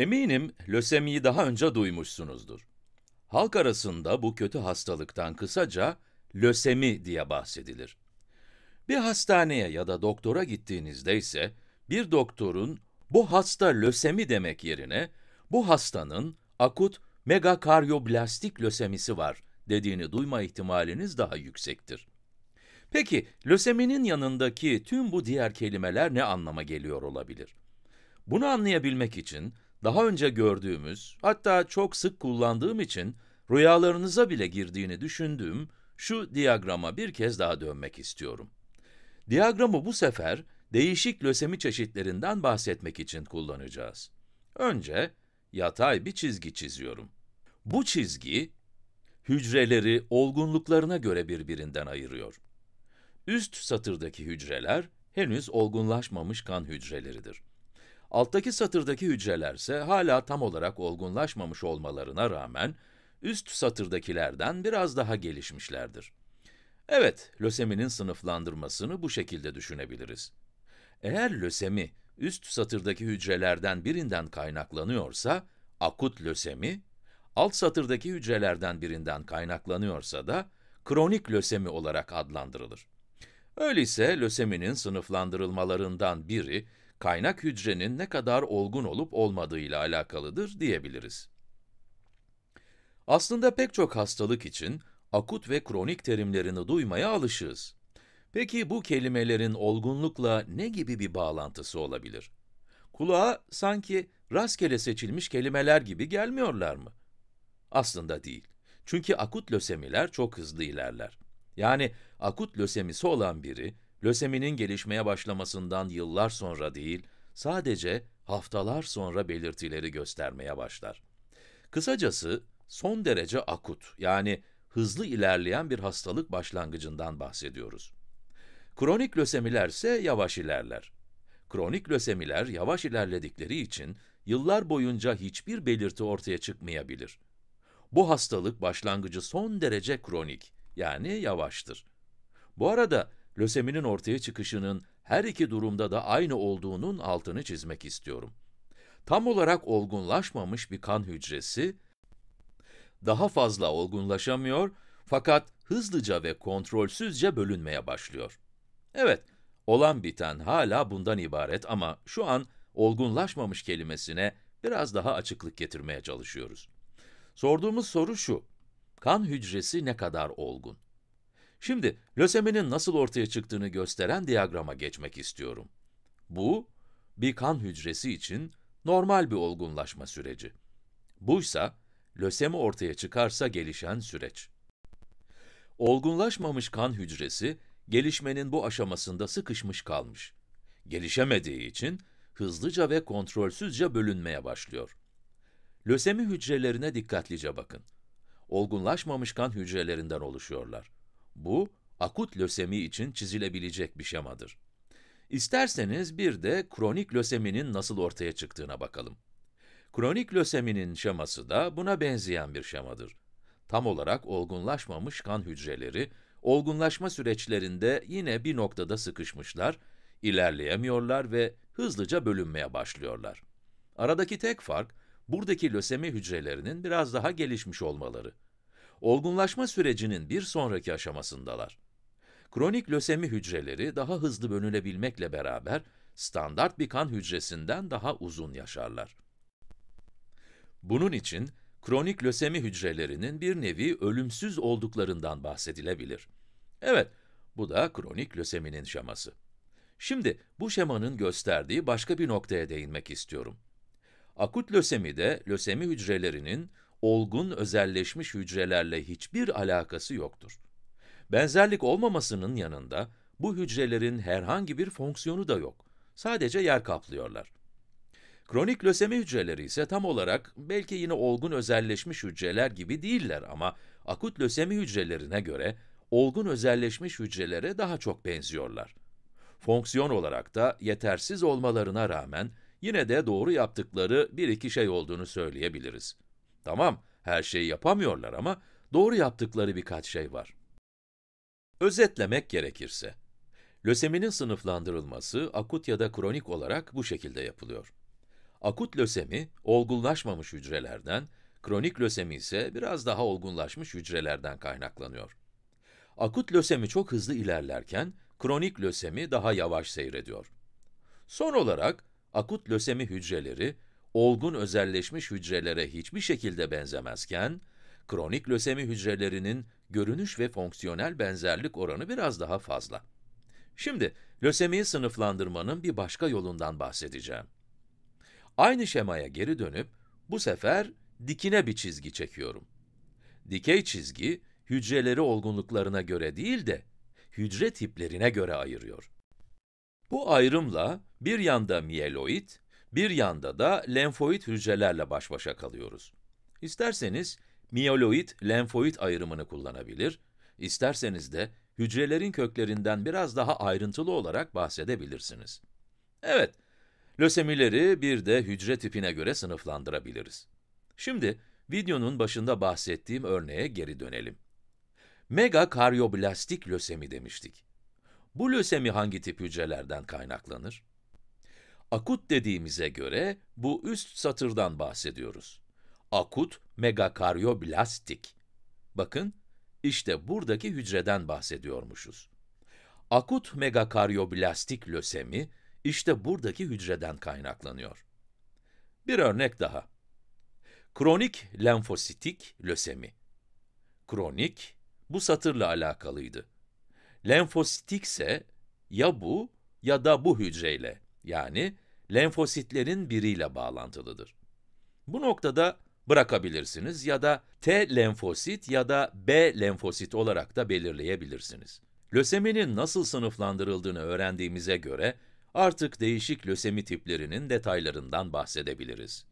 Eminim lösemiyi daha önce duymuşsunuzdur. Halk arasında bu kötü hastalıktan kısaca lösemi diye bahsedilir. Bir hastaneye ya da doktora gittiğinizde ise bir doktorun bu hasta lösemi demek yerine bu hastanın akut megakaryoblastik lösemisi var dediğini duyma ihtimaliniz daha yüksektir. Peki, löseminin yanındaki tüm bu diğer kelimeler ne anlama geliyor olabilir? Bunu anlayabilmek için daha önce gördüğümüz, hatta çok sık kullandığım için rüyalarınıza bile girdiğini düşündüğüm şu diyagrama bir kez daha dönmek istiyorum. Diyagramı bu sefer değişik lösemi çeşitlerinden bahsetmek için kullanacağız. Önce yatay bir çizgi çiziyorum. Bu çizgi hücreleri olgunluklarına göre birbirinden ayırıyor. Üst satırdaki hücreler henüz olgunlaşmamış kan hücreleridir. Alttaki satırdaki hücrelerse hala tam olarak olgunlaşmamış olmalarına rağmen, üst satırdakilerden biraz daha gelişmişlerdir. Evet, löseminin sınıflandırmasını bu şekilde düşünebiliriz. Eğer lösemi, üst satırdaki hücrelerden birinden kaynaklanıyorsa, akut lösemi, alt satırdaki hücrelerden birinden kaynaklanıyorsa da, kronik lösemi olarak adlandırılır. Öyleyse löseminin sınıflandırılmalarından biri, kaynak hücrenin ne kadar olgun olup olmadığıyla alakalıdır diyebiliriz. Aslında pek çok hastalık için akut ve kronik terimlerini duymaya alışığız. Peki bu kelimelerin olgunlukla ne gibi bir bağlantısı olabilir? Kulağa sanki rastgele seçilmiş kelimeler gibi gelmiyorlar mı? Aslında değil. Çünkü akut lösemiler çok hızlı ilerler. Yani akut lösemisi olan biri, löseminin gelişmeye başlamasından yıllar sonra değil, sadece haftalar sonra belirtileri göstermeye başlar. Kısacası son derece akut yani hızlı ilerleyen bir hastalık başlangıcından bahsediyoruz. Kronik lösemiler ise yavaş ilerler. Kronik lösemiler yavaş ilerledikleri için yıllar boyunca hiçbir belirti ortaya çıkmayabilir. Bu hastalık başlangıcı son derece kronik, yani yavaştır. Bu arada löseminin ortaya çıkışının her iki durumda da aynı olduğunun altını çizmek istiyorum. Tam olarak olgunlaşmamış bir kan hücresi, daha fazla olgunlaşamıyor fakat hızlıca ve kontrolsüzce bölünmeye başlıyor. Evet, olan biten hala bundan ibaret ama şu an olgunlaşmamış kelimesine biraz daha açıklık getirmeye çalışıyoruz. Sorduğumuz soru şu, kan hücresi ne kadar olgun? Şimdi löseminin nasıl ortaya çıktığını gösteren diyagrama geçmek istiyorum. Bu, bir kan hücresi için normal bir olgunlaşma süreci. Buysa, lösemi ortaya çıkarsa gelişen süreç. Olgunlaşmamış kan hücresi, gelişmenin bu aşamasında sıkışmış kalmış. Gelişemediği için hızlıca ve kontrolsüzce bölünmeye başlıyor. Lösemi hücrelerine dikkatlice bakın. Olgunlaşmamış kan hücrelerinden oluşuyorlar. Bu, akut lösemi için çizilebilecek bir şemadır. İsterseniz bir de kronik löseminin nasıl ortaya çıktığına bakalım. Kronik löseminin şeması da buna benzeyen bir şemadır. Tam olarak olgunlaşmamış kan hücreleri, olgunlaşma süreçlerinde yine bir noktada sıkışmışlar, ilerleyemiyorlar ve hızlıca bölünmeye başlıyorlar. Aradaki tek fark, buradaki lösemi hücrelerinin biraz daha gelişmiş olmaları olgunlaşma sürecinin bir sonraki aşamasındalar. Kronik lösemi hücreleri daha hızlı bölünebilmekle beraber standart bir kan hücresinden daha uzun yaşarlar. Bunun için kronik lösemi hücrelerinin bir nevi ölümsüz olduklarından bahsedilebilir. Evet, bu da kronik löseminin şeması. Şimdi bu şemanın gösterdiği başka bir noktaya değinmek istiyorum. Akut lösemide lösemi hücrelerinin olgun özelleşmiş hücrelerle hiçbir alakası yoktur. Benzerlik olmamasının yanında bu hücrelerin herhangi bir fonksiyonu da yok. Sadece yer kaplıyorlar. Kronik lösemi hücreleri ise tam olarak belki yine olgun özelleşmiş hücreler gibi değiller ama akut lösemi hücrelerine göre olgun özelleşmiş hücrelere daha çok benziyorlar. Fonksiyon olarak da yetersiz olmalarına rağmen yine de doğru yaptıkları bir iki şey olduğunu söyleyebiliriz. Tamam, her şeyi yapamıyorlar ama doğru yaptıkları birkaç şey var. Özetlemek gerekirse, löseminin sınıflandırılması akut ya da kronik olarak bu şekilde yapılıyor. Akut lösemi, olgunlaşmamış hücrelerden, kronik lösemi ise biraz daha olgunlaşmış hücrelerden kaynaklanıyor. Akut lösemi çok hızlı ilerlerken, kronik lösemi daha yavaş seyrediyor. Son olarak, akut lösemi hücreleri, olgun özelleşmiş hücrelere hiçbir şekilde benzemezken, kronik lösemi hücrelerinin görünüş ve fonksiyonel benzerlik oranı biraz daha fazla. Şimdi, lösemiyi sınıflandırmanın bir başka yolundan bahsedeceğim. Aynı şemaya geri dönüp, bu sefer dikine bir çizgi çekiyorum. Dikey çizgi, hücreleri olgunluklarına göre değil de, hücre tiplerine göre ayırıyor. Bu ayrımla bir yanda mieloid, bir yanda da lenfoid hücrelerle baş başa kalıyoruz. İsterseniz miyoloid-lenfoid ayrımını kullanabilir, isterseniz de hücrelerin köklerinden biraz daha ayrıntılı olarak bahsedebilirsiniz. Evet, lösemileri bir de hücre tipine göre sınıflandırabiliriz. Şimdi, videonun başında bahsettiğim örneğe geri dönelim. Megakaryoblastik lösemi demiştik. Bu lösemi hangi tip hücrelerden kaynaklanır? Akut dediğimize göre bu üst satırdan bahsediyoruz. Akut megakaryoblastik. Bakın, işte buradaki hücreden bahsediyormuşuz. Akut megakaryoblastik lösemi, işte buradaki hücreden kaynaklanıyor. Bir örnek daha. Kronik lenfositik lösemi. Kronik, bu satırla alakalıydı. Lenfositik ise ya bu ya da bu hücreyle yani lenfositlerin biriyle bağlantılıdır. Bu noktada bırakabilirsiniz ya da T lenfosit ya da B lenfosit olarak da belirleyebilirsiniz. Löseminin nasıl sınıflandırıldığını öğrendiğimize göre artık değişik lösemi tiplerinin detaylarından bahsedebiliriz.